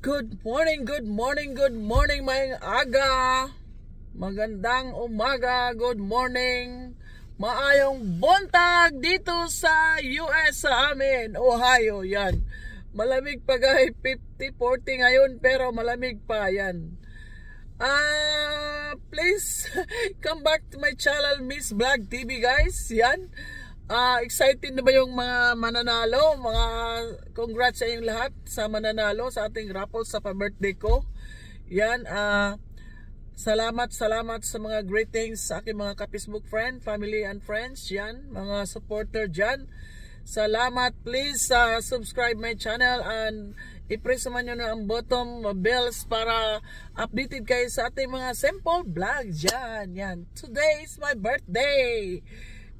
Good morning, good morning, good morning, my aga. Magandang umaga, good morning. Maayong buntag dito sa US sa amin, Ohio, yan. Malamig pa guys, 50-40 ngayon pero malamig pa, yan. Ah, uh, please come back to my channel Miss Black TV guys, yan. Yan Uh, excited na ba yung mga mananalo? Mga congrats sa inyong lahat sa mananalo sa ating raffle sa pa-birthday ko. Yan, uh, salamat, salamat sa mga greetings sa aking mga ka-Facebook friend, family and friends. Yan, mga supporter dyan. Salamat, please uh, subscribe my channel and i-press naman nyo na ang bottom bells para updated kayo sa ating mga simple vlog dyan. Yan, today is my birthday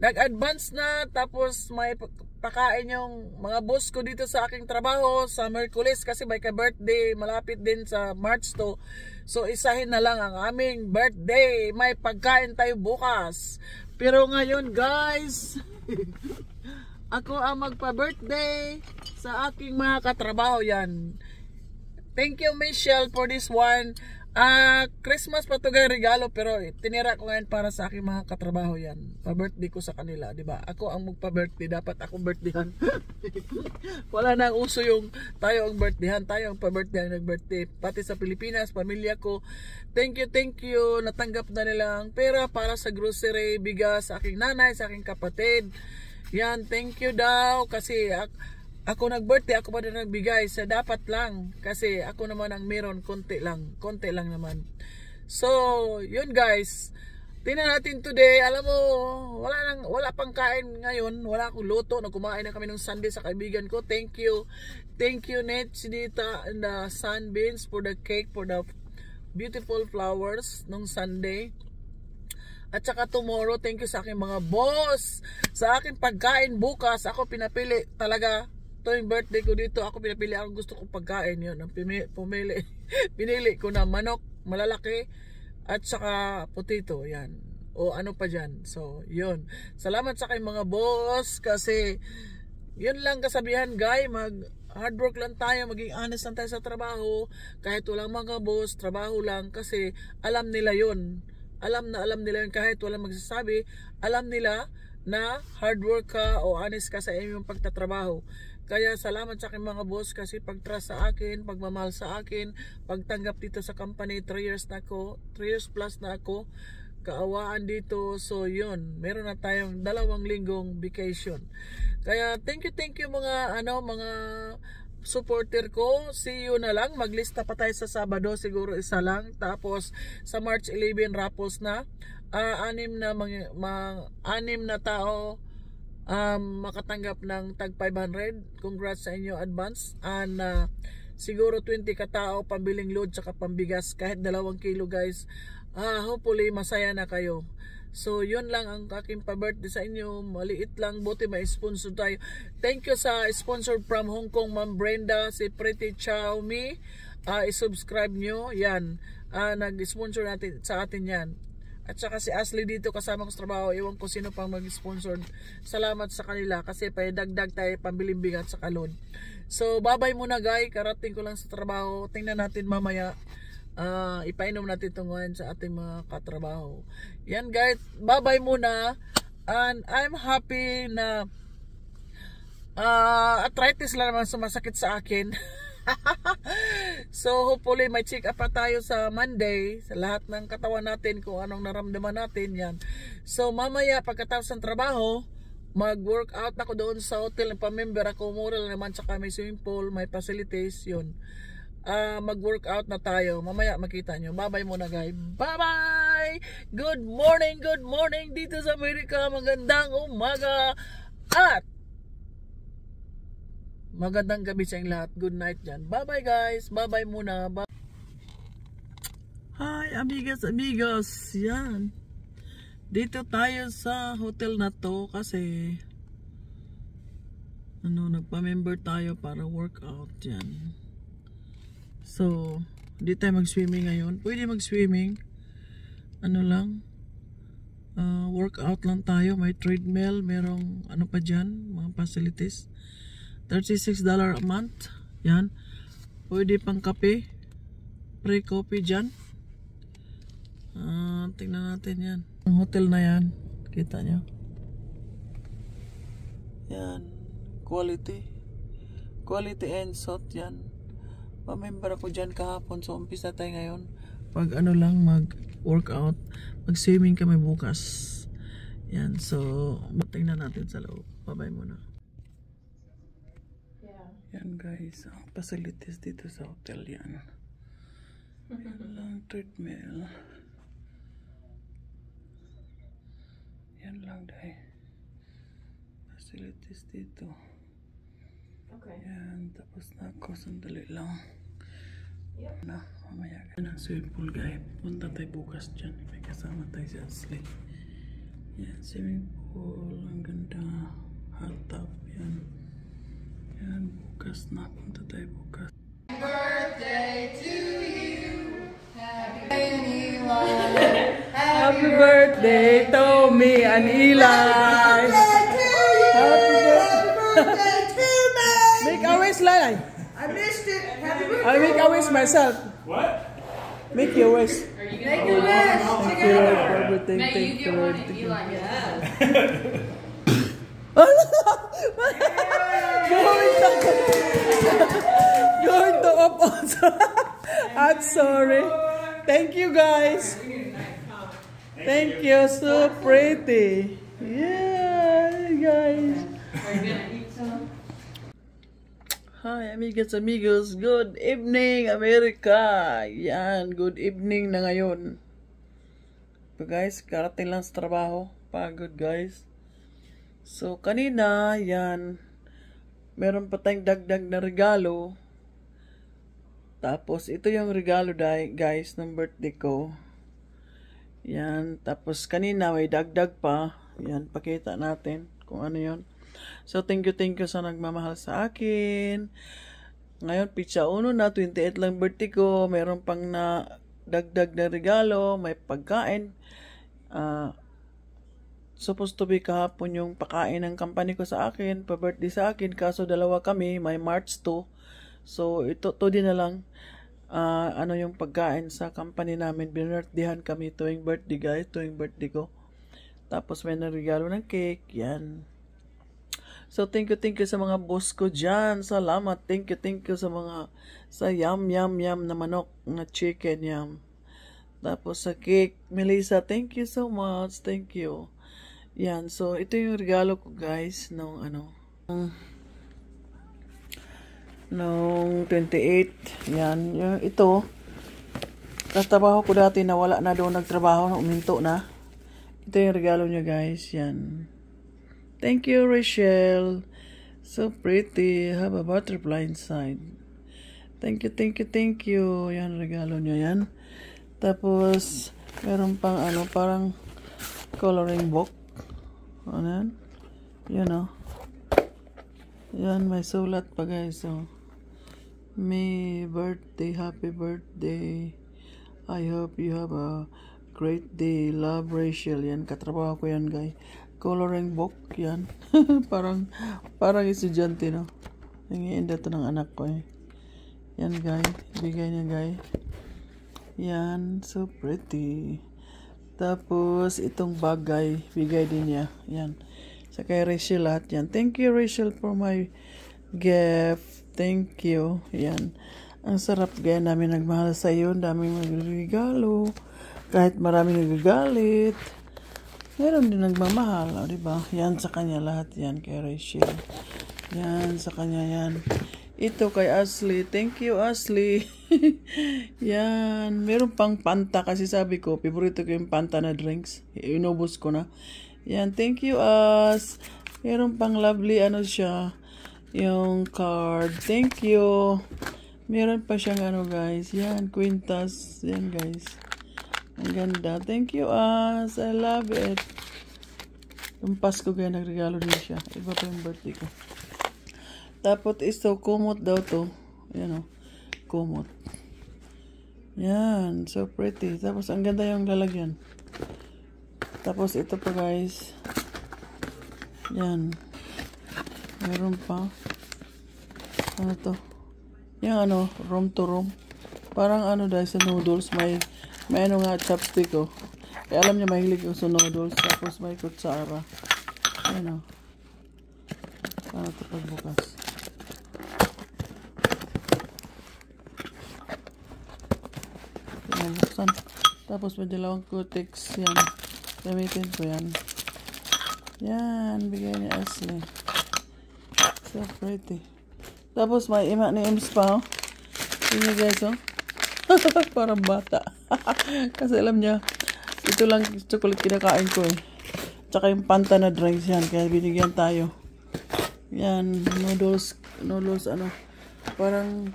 nag-advance na tapos may pakain yung mga boss ko dito sa aking trabaho sa Merkulis kasi may ka-birthday malapit din sa March to so isahin na lang ang aming birthday may pagkain tayo bukas pero ngayon guys ako ang magpa-birthday sa aking mga katrabaho yan thank you Michelle for this one Ah, uh, Christmas pa to regalo pero eh, tinira ko ngayon para sa aking mga katrabaho 'yan. Pa-birthday ko sa kanila, 'di ba? Ako ang magpa-birthday, dapat ako birthdayan. Wala nang uso yung tayo ang birthdayan, tayo ang pa-birthday nag-birthday. Pati sa Pilipinas, pamilya ko. Thank you, thank you. Natanggap na nila ang pera para sa grocery, bigas sa aking nanay, sa aking kapatid. Yan, thank you daw kasi ah, ako nag-birthday, ako pa din nagbigay. Sa dapat lang. Kasi ako naman ang meron, konti lang. Konti lang naman. So, yun guys. Tingnan natin today, alam mo, wala nang wala pang kain ngayon, wala akong luto, nagkumain na kami ng Sunday sa kaibigan ko. Thank you. Thank you Net Chidita and the Sunbeans for the cake, for the beautiful flowers nung Sunday. At saka tomorrow, thank you sa aking mga boss. Sa aking pagkain bukas, ako pinapili talaga tuwing birthday ko dito, ako pinapili ang gusto kong pagkain. Yun, ang pumili. pinili ko na manok, malalaki, at saka potato. Yan. O ano pa dyan. So, yun. Salamat sa kay mga boss kasi yun lang kasabihan guy mag hard work lang tayo maging honest lang tayo sa trabaho kahit walang mga boss trabaho lang kasi alam nila yun alam na alam nila yun kahit walang magsasabi alam nila na hard work ka o honest ka sa iyong pagtatrabaho kaya salamat sa aking mga boss kasi pag-trust sa akin, pagmamahal sa akin, pagtanggap dito sa company, 3 years na ako, 3 years plus na ako, kaawaan dito. So yun, meron na tayong dalawang linggong vacation. Kaya thank you, thank you mga ano, mga supporter ko. See you na lang. Maglista pa tayo sa Sabado, siguro isa lang. Tapos sa March 11 raffles na uh, anim na mga, mga anim na tao um, makatanggap ng tag 500 congrats sa inyo advance and uh, siguro 20 katao pambiling load sa pambigas kahit dalawang kilo guys uh, hopefully masaya na kayo So, yun lang ang aking pa-birthday sa inyo. Maliit lang. Buti may sponsor tayo. Thank you sa sponsor from Hong Kong, Ma'am Brenda, si Pretty Xiaomi. Uh, I-subscribe nyo. Yan. Uh, Nag-sponsor natin, sa atin yan. At saka si Ashley dito kasama ko sa trabaho. Ewan ko sino pang mag-sponsor. Salamat sa kanila kasi dagdag tayo pambilimbing at sa kalon. So babay muna guys. Karating ko lang sa trabaho. Tingnan natin mamaya. Uh, ipainom natin tunguhan sa ating mga katrabaho. Yan guys. Babay muna. And I'm happy na uh, arthritis lang naman sumasakit sa akin. so hopefully may check up pa tayo sa Monday sa lahat ng katawan natin kung anong naramdaman natin yan. So mamaya pagkatapos ng trabaho, mag-workout ako doon sa hotel. Nagpa-member ako, mural naman sa may swimming pool, may facilities, yun. Uh, mag-workout na tayo. Mamaya makita nyo. Bye-bye muna guys. Bye-bye! Good morning, good morning dito sa Amerika. Magandang umaga at Magandang gabi sa inyong lahat. Good night dyan. Bye-bye guys. Bye-bye muna. Bye Hi, amigas, amigos. Yan. Dito tayo sa hotel na to kasi ano, nagpa-member tayo para workout yan. So, hindi tayo mag-swimming ngayon. Pwede mag-swimming. Ano lang, uh, workout lang tayo. May treadmill, merong ano pa dyan, mga facilities. $36 a month. Yan. Pwede pang kape. Free coffee dyan. Uh, tingnan natin yan. Ang hotel na yan. Kita nyo. Yan. Quality. Quality and salt yan. Pamember ako dyan kahapon. So, umpisa tayo ngayon. Pag ano lang, mag-workout. Mag-swimming kami bukas. Yan. So, tingnan natin sa loob. Bye-bye muna. Yan guys, ang facilities dito sa hotel yan. Yan mm-hmm. lang treadmill. Yan lang dahil. Facilities dito. Okay. Yan, tapos na ako. Sandali lang. Yep. Na, mamaya. Yan ang swimming pool guys. Punta tayo bukas dyan. May kasama tayo si Ashley. Yan, swimming pool. Ang ganda. Hot tub. Yan. and bukas napunta tayo bukas. Happy birthday to you. Happy birthday, Happy birthday to me and Eli. Happy birthday to you, happy birthday to me. Make a wish, Lala. I missed it. Happy birthday. i make a wish myself. What? Make your wish. Make a wish. Thank you, Lord, for everything. Thank you, Eli. Yeah. Going to, going to up also. I'm sorry. Thank you guys. Thank you. So pretty. Yeah, guys. Hi, amigas, amigos. Good evening, America. Yan, good evening na ngayon. So guys, karating lang sa trabaho. Pagod guys. So kanina, yan, meron pa tayong dagdag na regalo. Tapos, ito yung regalo guys ng birthday ko. Yan. Tapos, kanina may dagdag pa. Yan, pakita natin kung ano yon. So, thank you, thank you sa nagmamahal sa akin. Ngayon, pizza uno na, 28 lang birthday ko. Meron pang na dagdag na regalo, may pagkain. Ah, uh, Supposed to be kahapon yung pakain ng company ko sa akin, pa-birthday sa akin, kaso dalawa kami, may March 2. So, ito, to din na lang, uh, ano yung pagkain sa company namin, binirthdayan kami tuwing birthday guys, tuwing birthday ko. Tapos may regalo ng cake, yan. So, thank you, thank you sa mga boss ko dyan. Salamat. Thank you, thank you sa mga, sa yum, yum, yum na manok, na chicken yum. Tapos sa cake, Melissa, thank you so much. Thank you. Yan, so ito yung regalo ko guys nung ano, nung, 28. Yan, yung ito. Tatrabaho ko dati na wala na doon nagtrabaho, uminto na. Ito yung regalo niya guys, yan. Thank you, Rachel. So pretty. Have a butterfly inside. Thank you, thank you, thank you. Yan, regalo niya yan. Tapos, meron pang ano, parang coloring book. Anan? Yun o. Yan, may sulat pa guys. So, may birthday, happy birthday. I hope you have a great day. Love, Rachel. Yan, katrabaho ko yan guys. Coloring book, yan. parang, parang estudyante, no? Nangiinda to ng anak ko eh. Yan guys, bigay niya guys. Yan, so pretty. Tapos, itong bagay, bigay din niya. Yan. Sa kay Rachel lahat yan. Thank you, Rachel, for my gift. Thank you. Yan. Ang sarap gaya namin nagmahal sa iyo. Ang daming magregalo. Kahit marami nagagalit. Meron din nagmamahal. O, ah, diba? Yan sa kanya lahat yan kay Rachel. Yan sa kanya yan. Ito kay Ashley. Thank you, Ashley. Yan. Meron pang Panta kasi sabi ko. Favorito ko yung Panta na drinks. Inubos ko na. Yan. Thank you, us Meron pang lovely ano siya. Yung card. Thank you. Meron pa siyang ano guys. Yan. Quintas. Yan guys. Ang ganda. Thank you, us I love it. Yung Pasko kaya nagregalo din siya. Iba pa yung birthday ko. Tapos ito, kumot daw to. Ayan o. Kumot. Yan. So pretty. Tapos ang ganda yung lalagyan. Tapos ito pa guys. Yan. Meron pa. Ano to? Yung ano, room to room. Parang ano dahil sa noodles. May, may ano nga chopstick o. Oh. Eh, alam niya mahilig yung sa noodles. Tapos may kutsara. Ayan o. Oh. Paano ito pagbukas? Ayan, buksan. Tapos may dalawang cutex. Yan. Gamitin ko yan. Yan. Bigay ni Ashley. So pretty. Tapos may ima ni Ems pa. Oh. Yun guys oh. Parang bata. Kasi alam niya, ito lang chocolate kinakain ko eh. Tsaka yung panta na drinks yan. Kaya binigyan tayo. Yan. Noodles. Noodles ano. Parang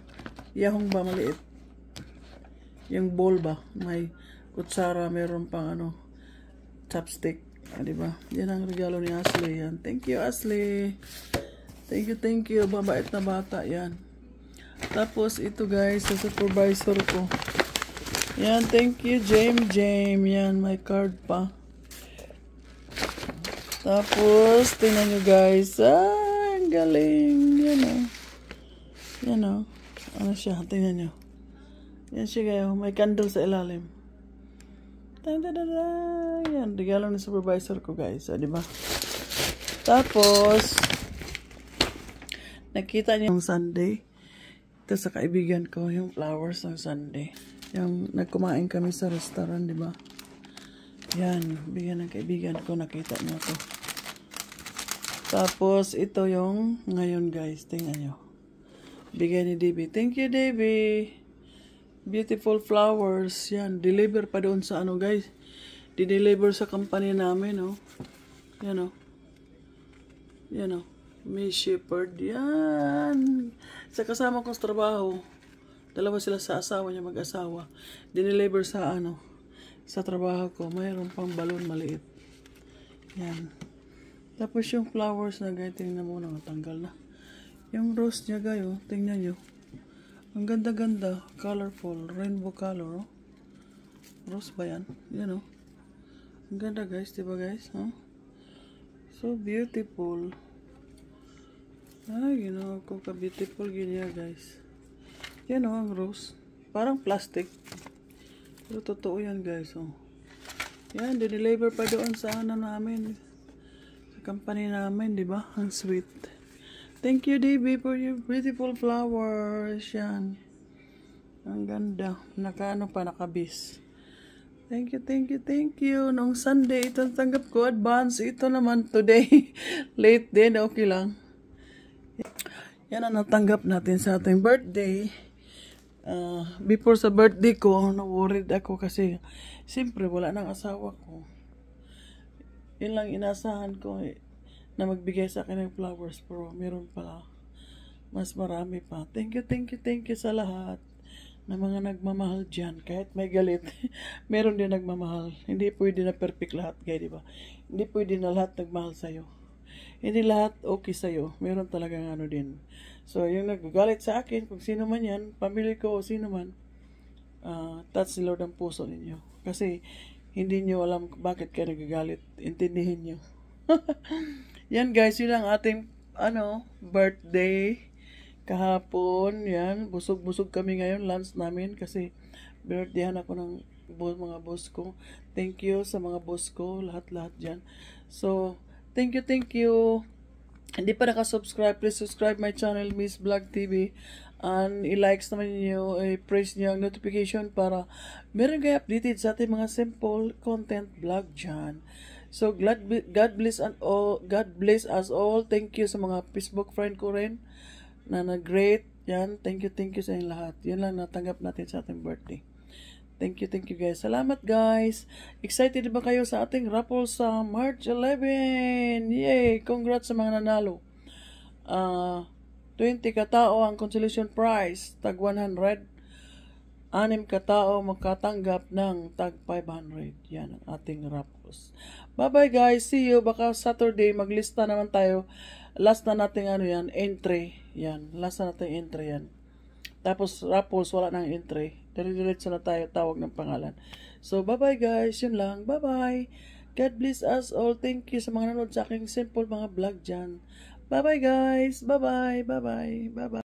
yahong ba maliit yung bowl ba? May kutsara, meron pang ano, chopstick. Ah, di ba? Yan ang regalo ni Ashley. Yan. Thank you, Ashley. Thank you, thank you. Babait na bata. Yan. Tapos, ito guys, sa supervisor ko. Yan, thank you, James, James. Yan, may card pa. Tapos, tingnan nyo guys. Ah, ang galing. Yan o. Oh. Yan o. Oh. Ano siya? Tingnan nyo. Yan siya kayo. Oh, May candle sa ilalim. Ta-da-da-da! Yan. Regalo ng supervisor ko guys. O, ah, diba? Tapos, nakita niya yung Sunday. Ito sa kaibigan ko, yung flowers ng Sunday. Yung nagkumain kami sa restaurant, diba? Yan. Bigyan ng kaibigan ko. Nakita niya to. Tapos, ito yung ngayon guys. Tingnan niyo. Bigay ni Debbie. Thank you, Debbie beautiful flowers. Yan, deliver pa doon sa ano guys. di sa company namin, no. Oh. Yan, oh. Yan, oh. May shepherd. Yan. Sa kasama kong trabaho. Dalawa sila sa asawa niya, mag-asawa. Dineliver sa ano, sa trabaho ko. Mayroon pang balon maliit. Yan. Tapos yung flowers na gaya, tingnan mo na matanggal na. Yung rose niya gayo, oh, tingnan niyo. Ang ganda-ganda, colorful, rainbow color, oh. Rose ba yan? Yan, oh. Ang ganda, guys. Diba, guys? Huh? Oh? So beautiful. Ay, ah, you know, kung ka-beautiful ganyan, guys. Yan, oh, ang rose. Parang plastic. Pero totoo yan, guys, oh. Yan, dinilaver pa doon sa ano namin. Sa company namin, di ba? Ang sweet. Thank you, DB, for your beautiful flowers. Yan. Ang ganda. Nakaano pa, nakabis. Thank you, thank you, thank you. Noong Sunday, ito tanggap ko advance. Ito naman today. Late din, okay lang. Yan ang natanggap natin sa ating birthday. Uh, before sa birthday ko, na-worried ako kasi siyempre wala nang asawa ko. Yun lang inasahan ko. Eh na magbigay sa akin ng flowers pero meron pala mas marami pa. Thank you, thank you, thank you sa lahat na mga nagmamahal dyan. Kahit may galit, meron din nagmamahal. Hindi pwede na perfect lahat, guys, di ba? Hindi pwede na lahat nagmahal sa'yo. Hindi lahat okay sa'yo. Meron talaga ano din. So, yung nagagalit sa akin, kung sino man yan, pamilya ko o sino man, uh, touch ni Lord ang puso ninyo. Kasi, hindi niyo alam bakit kayo nagagalit. Intindihin niyo. Yan guys, yun ang ating ano, birthday kahapon. Yan, busog-busog kami ngayon lunch namin kasi birthdayhan ako ng mga boss ko. Thank you sa mga boss ko, lahat-lahat dyan. So, thank you, thank you. Hindi pa naka-subscribe, please subscribe my channel, Miss Vlog TV. And i-likes naman niyo, i-press niyo ang notification para meron kayo updated sa ating mga simple content vlog dyan. So God God bless and all God bless us all. Thank you sa mga Facebook friend ko rin na nag-great. Yan, thank you, thank you sa inyo lahat. Yan lang natanggap natin sa ating birthday. Thank you, thank you guys. Salamat guys. Excited ba kayo sa ating raffle sa March 11? Yay! Congrats sa mga nanalo. Uh, ah, 20 katao ang consolation prize. Tag 100 anim katao magkatanggap ng tag 500. Yan ang ating rapos. Bye-bye guys. See you. Baka Saturday maglista naman tayo. Last na natin ano yan, entry. Yan. Last na nating entry yan. Tapos rapos, wala nang entry. Diretso na tayo tawag ng pangalan. So, bye-bye guys. Yun lang. Bye-bye. God bless us all. Thank you sa mga nanood sa aking simple mga vlog dyan. Bye-bye guys. Bye-bye. Bye-bye. Bye-bye.